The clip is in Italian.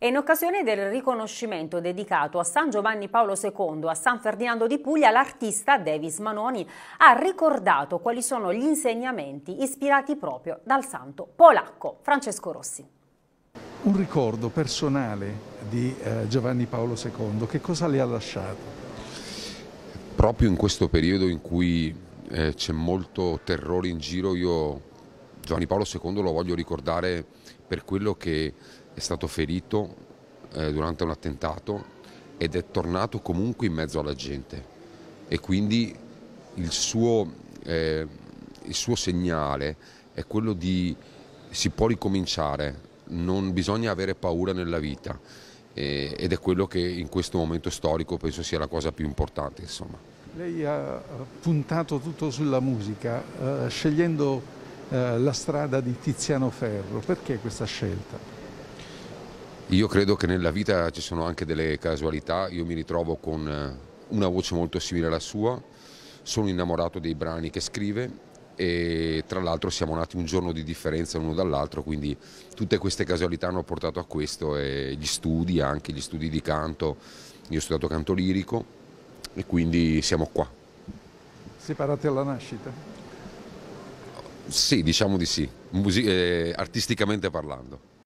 e in occasione del riconoscimento dedicato a San Giovanni Paolo II a San Ferdinando di Puglia l'artista Davis Manoni ha ricordato quali sono gli insegnamenti ispirati proprio dal santo polacco Francesco Rossi. Un ricordo personale di eh, Giovanni Paolo II, che cosa le ha lasciato? Proprio in questo periodo in cui eh, c'è molto terrore in giro, io Giovanni Paolo II lo voglio ricordare per quello che è stato ferito eh, durante un attentato ed è tornato comunque in mezzo alla gente e quindi il suo, eh, il suo segnale è quello di si può ricominciare, non bisogna avere paura nella vita eh, ed è quello che in questo momento storico penso sia la cosa più importante. Insomma. Lei ha eh, puntato tutto sulla musica, eh, scegliendo eh, la strada di Tiziano Ferro, perché questa scelta? Io credo che nella vita ci sono anche delle casualità, io mi ritrovo con eh, una voce molto simile alla sua, sono innamorato dei brani che scrive e tra l'altro siamo nati un giorno di differenza l'uno dall'altro, quindi tutte queste casualità hanno portato a questo e gli studi, anche gli studi di canto, io ho studiato canto lirico e quindi siamo qua. Separati alla nascita? Sì, diciamo di sì, Musi eh, artisticamente parlando.